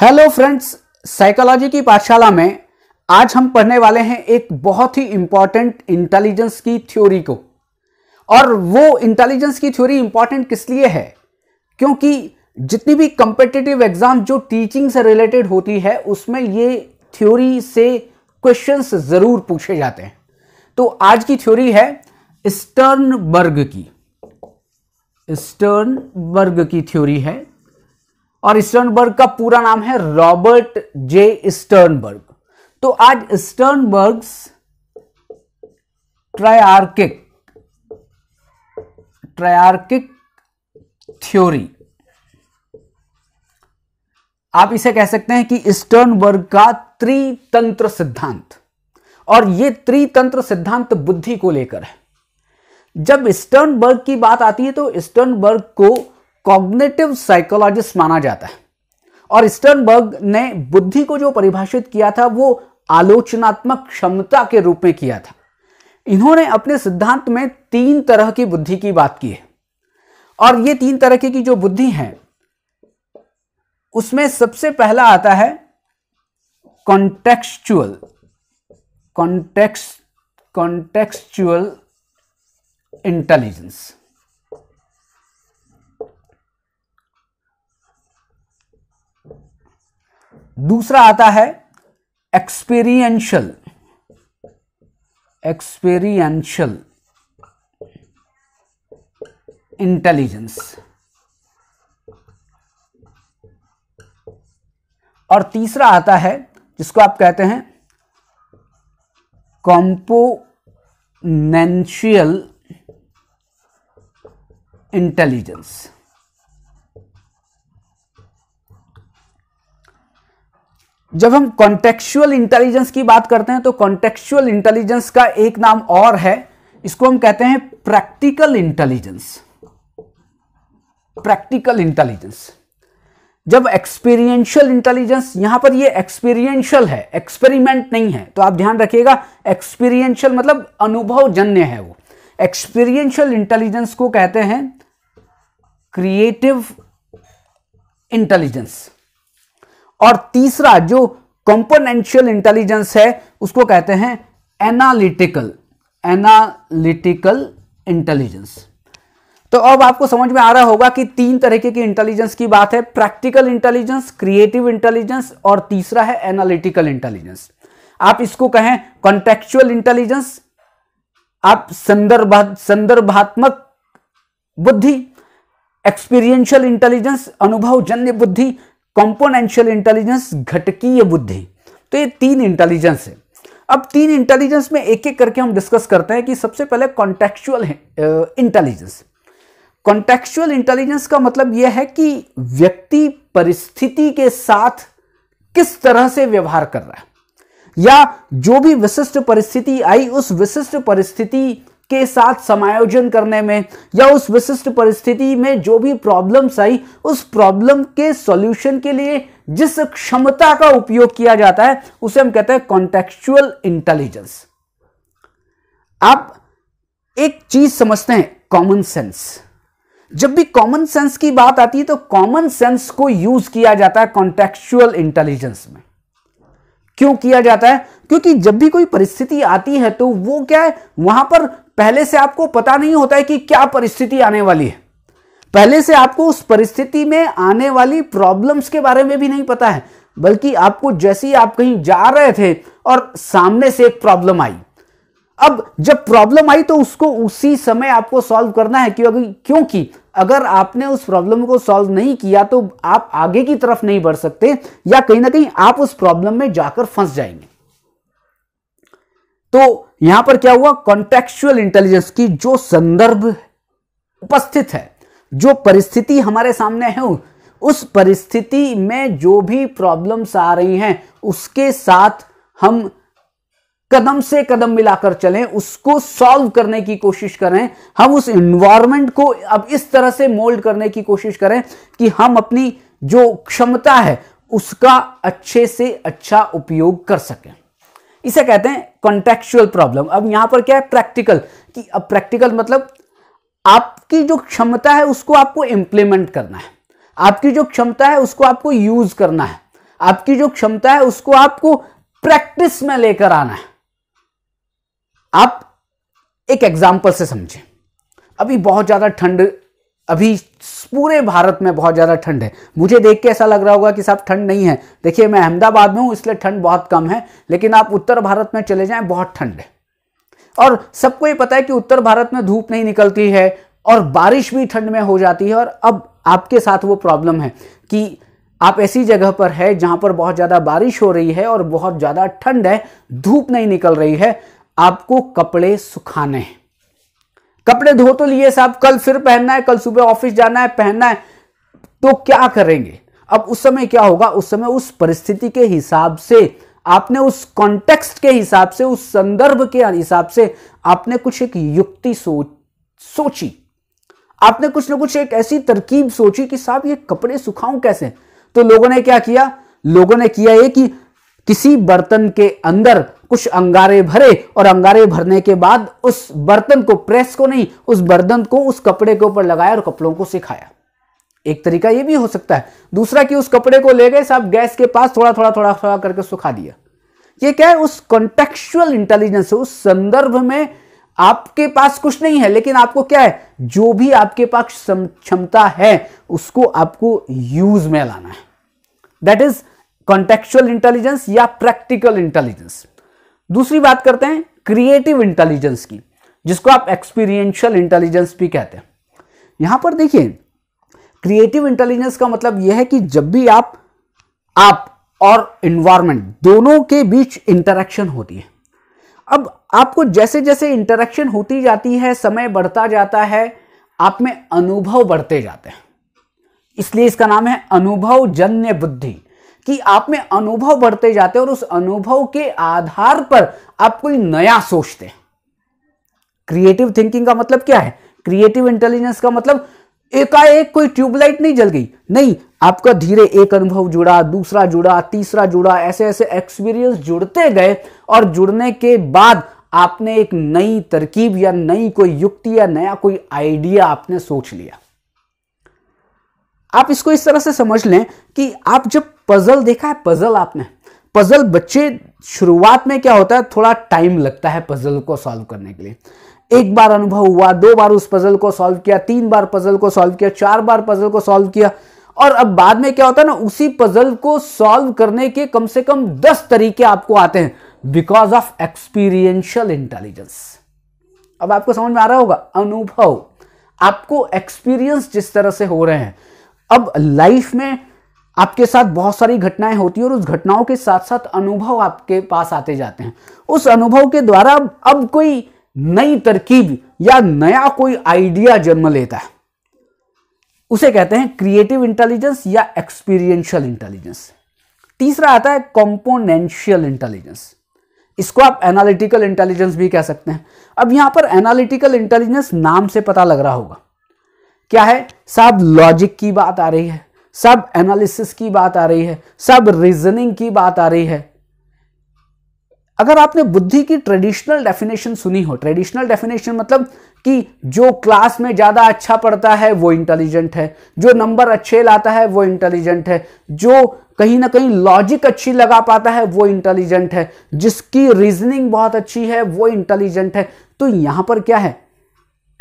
hello friends psychology की पाठशाला में आज हम पढ़ने वाले हैं एक बहुत ही इंपॉर्टेंट इंटेलिजेंस की थ्योरी को और वो इंटेलिजेंस की थ्योरी इंपॉर्टेंट किस लिए है क्योंकि जितनी भी कंपिटेटिव एग्जाम जो टीचिंग से रिलेटेड होती है उसमें ये थ्योरी से क्वेश्चंस ज़रूर पूछे जाते हैं तो आज की थ्योरी है बर्ग की बर्ग की थ्योरी है और स्टर्नबर्ग का पूरा नाम है रॉबर्ट जे स्टर्नबर्ग तो आज स्टर्नबर्ग ट्रायार्किक ट्रायार्किक थ्योरी आप इसे कह सकते हैं कि स्टर्नबर्ग का त्रितंत्र सिद्धांत और यह त्रितंत्र सिद्धांत बुद्धि को लेकर है जब स्टर्नबर्ग की बात आती है तो स्टर्नबर्ग को कॉग्नेटिव साइकोलॉजिस्ट माना जाता है और स्टर्नबर्ग ने बुद्धि को जो परिभाषित किया था वो आलोचनात्मक क्षमता के रूप में किया था इन्होंने अपने सिद्धांत में तीन तरह की बुद्धि की बात की है और ये तीन तरह की जो बुद्धि है उसमें सबसे पहला आता है कॉन्टेक्चुअल कॉन्टेक्स कॉन्टेक्चुअल इंटेलिजेंस दूसरा आता है एक्सपेरियंशियल एक्सपेरियंशियल इंटेलिजेंस और तीसरा आता है जिसको आप कहते हैं कॉम्पोनेंशियल इंटेलिजेंस जब हम कॉन्टेक्चुअल इंटेलिजेंस की बात करते हैं तो कॉन्टेक्चुअल इंटेलिजेंस का एक नाम और है इसको हम कहते हैं प्रैक्टिकल इंटेलिजेंस प्रैक्टिकल इंटेलिजेंस जब एक्सपीरियंशियल इंटेलिजेंस यहां पर ये एक्सपीरियंशियल है एक्सपेरिमेंट नहीं है तो आप ध्यान रखिएगा एक्सपीरियंशियल मतलब अनुभव जन्य है वो एक्सपीरियंशियल इंटेलिजेंस को कहते हैं क्रिएटिव इंटेलिजेंस और तीसरा जो कंपोनेंशियल इंटेलिजेंस है उसको कहते हैं एनालिटिकल एनालिटिकल इंटेलिजेंस तो अब आपको समझ में आ रहा होगा कि तीन तरीके की इंटेलिजेंस की बात है प्रैक्टिकल इंटेलिजेंस क्रिएटिव इंटेलिजेंस और तीसरा है एनालिटिकल इंटेलिजेंस आप इसको कहें कॉन्टेक्चुअल इंटेलिजेंस आप संदर्भ संदर्भात्मक बुद्धि एक्सपीरियंशियल इंटेलिजेंस अनुभवजन्य बुद्धि कॉम्पोनेंशियल इंटेलिजेंस घटकीय बुद्धि तो ये तीन इंटेलिजेंस है अब तीन इंटेलिजेंस में एक एक करके हम डिस्कस करते हैं कि सबसे पहले कॉन्टेक्चुअल इंटेलिजेंस कॉन्टेक्चुअल इंटेलिजेंस का मतलब यह है कि व्यक्ति परिस्थिति के साथ किस तरह से व्यवहार कर रहा है या जो भी विशिष्ट परिस्थिति आई उस विशिष्ट परिस्थिति के साथ समायोजन करने में या उस विशिष्ट परिस्थिति में जो भी प्रॉब्लम्स आई उस प्रॉब्लम के सॉल्यूशन के लिए जिस क्षमता का उपयोग किया जाता है उसे हम कहते हैं कॉन्टेक्चुअल इंटेलिजेंस आप एक चीज समझते हैं कॉमन सेंस जब भी कॉमन सेंस की बात आती है तो कॉमन सेंस को यूज किया जाता है कॉन्टेक्चुअल इंटेलिजेंस में क्यों किया जाता है क्योंकि जब भी कोई परिस्थिति आती है तो वो क्या है वहां पर पहले से आपको पता नहीं होता है कि क्या परिस्थिति आने वाली है पहले से आपको उस परिस्थिति में आने वाली प्रॉब्लम्स के बारे में भी नहीं पता है बल्कि आपको जैसे ही आप कहीं जा रहे थे और सामने से एक प्रॉब्लम आई अब जब प्रॉब्लम आई तो उसको उसी समय आपको सॉल्व करना है क्योंकि क्योंकि अगर आपने उस प्रॉब्लम को सॉल्व नहीं किया तो आप आगे की तरफ नहीं बढ़ सकते या कहीं ना कहीं आप उस प्रॉब्लम में जाकर फंस जाएंगे तो यहां पर क्या हुआ कॉन्टेक्चुअल इंटेलिजेंस की जो संदर्भ उपस्थित है जो परिस्थिति हमारे सामने है उस परिस्थिति में जो भी प्रॉब्लम्स आ रही हैं उसके साथ हम कदम से कदम मिलाकर चलें उसको सॉल्व करने की कोशिश करें हम उस इन्वायरमेंट को अब इस तरह से मोल्ड करने की कोशिश करें कि हम अपनी जो क्षमता है उसका अच्छे से अच्छा उपयोग कर सकें इसे कहते हैं कॉन्ट्रेक्चुअल प्रॉब्लम अब यहां पर क्या है प्रैक्टिकल कि अब प्रैक्टिकल मतलब आपकी जो क्षमता है उसको आपको इंप्लीमेंट करना है आपकी जो क्षमता है उसको आपको यूज करना है आपकी जो क्षमता है उसको आपको प्रैक्टिस में लेकर आना है आप एक एग्जाम्पल से समझें अभी बहुत ज़्यादा ठंड अभी पूरे भारत में बहुत ज़्यादा ठंड है मुझे देख के ऐसा लग रहा होगा कि साहब ठंड नहीं है देखिए मैं अहमदाबाद में हूँ इसलिए ठंड बहुत कम है लेकिन आप उत्तर भारत में चले जाएं बहुत ठंड है और सबको ये पता है कि उत्तर भारत में धूप नहीं निकलती है और बारिश भी ठंड में हो जाती है और अब आपके साथ वो प्रॉब्लम है कि आप ऐसी जगह पर है जहाँ पर बहुत ज़्यादा बारिश हो रही है और बहुत ज़्यादा ठंड है धूप नहीं निकल रही है आपको कपड़े सुखाने हैं कपड़े धो तो लिए साहब कल फिर पहनना है कल सुबह ऑफिस जाना है पहनना है तो क्या करेंगे अब उस समय क्या होगा उस समय उस परिस्थिति के हिसाब से आपने उस कॉन्टेक्स्ट के हिसाब से उस संदर्भ के हिसाब से आपने कुछ एक युक्ति सोच सोची आपने कुछ ना कुछ एक ऐसी तरकीब सोची कि साहब ये कपड़े सुखाऊं कैसे तो लोगों ने क्या किया लोगों ने किया ये कि किसी बर्तन के अंदर कुछ अंगारे भरे और अंगारे भरने के बाद उस बर्तन को प्रेस को नहीं उस बर्तन को उस कपड़े के ऊपर लगाया और कपड़ों को सिखाया एक तरीका यह भी हो सकता है दूसरा कि उस कपड़े को ले गए साहब गैस के पास थोड़ा थोड़ा थोड़ा थोड़ा करके सुखा दिया ये क्या है उस कॉन्टेक्चुअल इंटेलिजेंस उस संदर्भ में आपके पास कुछ नहीं है लेकिन आपको क्या है जो भी आपके पास क्षमता है उसको आपको यूज में लाना है दैट इज कॉन्टेक्चुअल इंटेलिजेंस या प्रैक्टिकल इंटेलिजेंस दूसरी बात करते हैं क्रिएटिव इंटेलिजेंस की जिसको आप एक्सपीरियंशियल इंटेलिजेंस भी कहते हैं यहां पर देखिए क्रिएटिव इंटेलिजेंस का मतलब यह है कि जब भी आप आप और इन्वायरमेंट दोनों के बीच इंटरेक्शन होती है अब आपको जैसे जैसे इंटरेक्शन होती जाती है समय बढ़ता जाता है आप में अनुभव बढ़ते जाते हैं इसलिए इसका नाम है अनुभव जन्य बुद्धि कि आप में अनुभव बढ़ते जाते हैं और उस अनुभव के आधार पर आप कोई नया सोचते हैं क्रिएटिव थिंकिंग का मतलब क्या है क्रिएटिव इंटेलिजेंस का मतलब एकाएक कोई ट्यूबलाइट नहीं जल गई नहीं आपका धीरे एक अनुभव जुड़ा दूसरा जुड़ा तीसरा जुड़ा ऐसे ऐसे एक्सपीरियंस जुड़ते गए और जुड़ने के बाद आपने एक नई तरकीब या नई कोई युक्ति या नया कोई आइडिया आपने सोच लिया आप इसको इस तरह से समझ लें कि आप जब पजल देखा है पजल आपने पजल बच्चे शुरुआत में क्या होता है थोड़ा टाइम लगता है पजल को सॉल्व करने के लिए एक बार अनुभव हुआ दो बार उस पजल को सॉल्व किया तीन बार पजल को सॉल्व किया चार बार पजल को सॉल्व किया और अब बाद में क्या होता है ना उसी पजल को सॉल्व करने के कम से कम दस तरीके आपको आते हैं बिकॉज ऑफ एक्सपीरियंशियल इंटेलिजेंस अब आपको समझ में आ रहा होगा अनुभव आपको एक्सपीरियंस जिस तरह से हो रहे हैं अब लाइफ में आपके साथ बहुत सारी घटनाएं होती है और उस घटनाओं के साथ साथ अनुभव आपके पास आते जाते हैं उस अनुभव के द्वारा अब कोई नई तरकीब या नया कोई आइडिया जन्म लेता है उसे कहते हैं क्रिएटिव इंटेलिजेंस या एक्सपीरियंशियल इंटेलिजेंस तीसरा आता है कॉम्पोनेंशियल इंटेलिजेंस इसको आप एनालिटिकल इंटेलिजेंस भी कह सकते हैं अब यहां पर एनालिटिकल इंटेलिजेंस नाम से पता लग रहा होगा क्या है सब लॉजिक की बात आ रही है सब एनालिसिस की बात आ रही है सब रीजनिंग की बात आ रही है अगर आपने बुद्धि की ट्रेडिशनल डेफिनेशन सुनी हो ट्रेडिशनल डेफिनेशन मतलब कि जो क्लास में ज़्यादा अच्छा पढ़ता है वो इंटेलिजेंट है जो नंबर अच्छे लाता है वो इंटेलिजेंट है जो कहीं ना कहीं लॉजिक अच्छी लगा पाता है वो इंटेलिजेंट है जिसकी रीजनिंग बहुत अच्छी है वो इंटेलिजेंट है तो यहां पर क्या है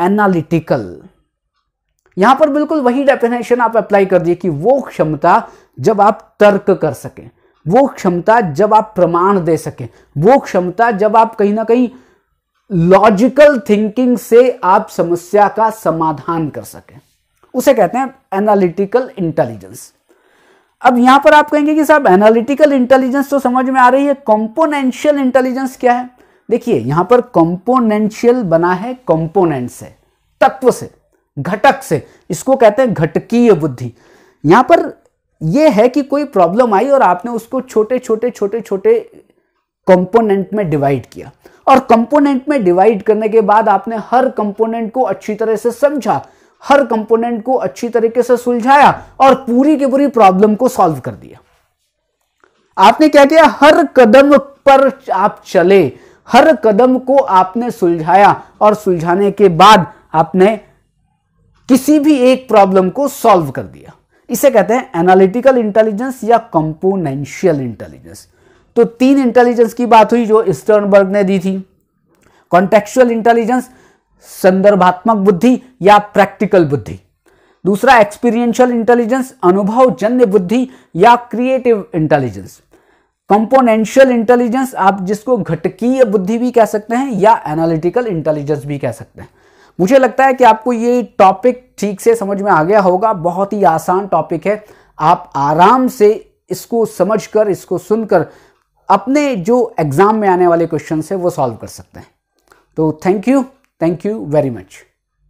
एनालिटिकल यहां पर बिल्कुल वही डेफिनेशन आप अप्लाई कर दिए कि वो क्षमता जब आप तर्क कर सकें वो क्षमता जब आप प्रमाण दे सकें वो क्षमता जब आप कहीं ना कहीं लॉजिकल थिंकिंग से आप समस्या का समाधान कर सकें उसे कहते हैं एनालिटिकल इंटेलिजेंस अब यहां पर आप कहेंगे कि साहब एनालिटिकल इंटेलिजेंस तो समझ में आ रही है कॉम्पोनेंशियल इंटेलिजेंस क्या है देखिए यहां पर कॉम्पोनेंशियल बना है कॉम्पोनेंट से तत्व से घटक से इसको कहते हैं घटकीय बुद्धि यहां पर यह है कि कोई प्रॉब्लम आई और आपने उसको छोटे छोटे छोटे छोटे कंपोनेंट में डिवाइड किया और कंपोनेंट में डिवाइड करने के बाद आपने हर कंपोनेंट को अच्छी तरह से समझा हर कंपोनेंट को अच्छी तरीके से सुलझाया और पूरी की पूरी प्रॉब्लम को सॉल्व कर दिया आपने क्या किया हर कदम पर आप चले हर कदम को आपने सुलझाया और सुलझाने के बाद आपने किसी भी एक प्रॉब्लम को सॉल्व कर दिया इसे कहते हैं एनालिटिकल इंटेलिजेंस या कंपोनेंशियल इंटेलिजेंस तो तीन इंटेलिजेंस की बात हुई जो स्टर्नबर्ग ने दी थी कॉन्टेक्चुअल इंटेलिजेंस संदर्भात्मक बुद्धि या प्रैक्टिकल बुद्धि दूसरा एक्सपीरियंशियल इंटेलिजेंस अनुभवजन्य बुद्धि या क्रिएटिव इंटेलिजेंस कंपोनेंशियल इंटेलिजेंस आप जिसको घटकीय बुद्धि भी कह सकते हैं या एनालिटिकल इंटेलिजेंस भी कह सकते हैं मुझे लगता है कि आपको ये टॉपिक ठीक से समझ में आ गया होगा बहुत ही आसान टॉपिक है आप आराम से इसको समझकर इसको सुनकर अपने जो एग्ज़ाम में आने वाले क्वेश्चन है वो सॉल्व कर सकते हैं तो thank you thank you very much